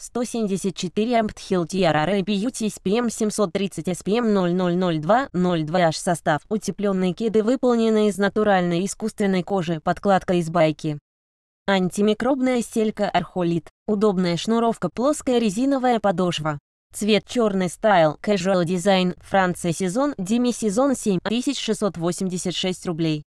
174 Ampthill TRR Beauty SPM 730 SPM 0002-02H состав. Утепленные кеды выполнены из натуральной искусственной кожи, подкладка из байки. Антимикробная стелька архолит. Удобная шнуровка, плоская резиновая подошва. Цвет черный стайл, casual дизайн, Франция сезон, демисезон 7686 рублей.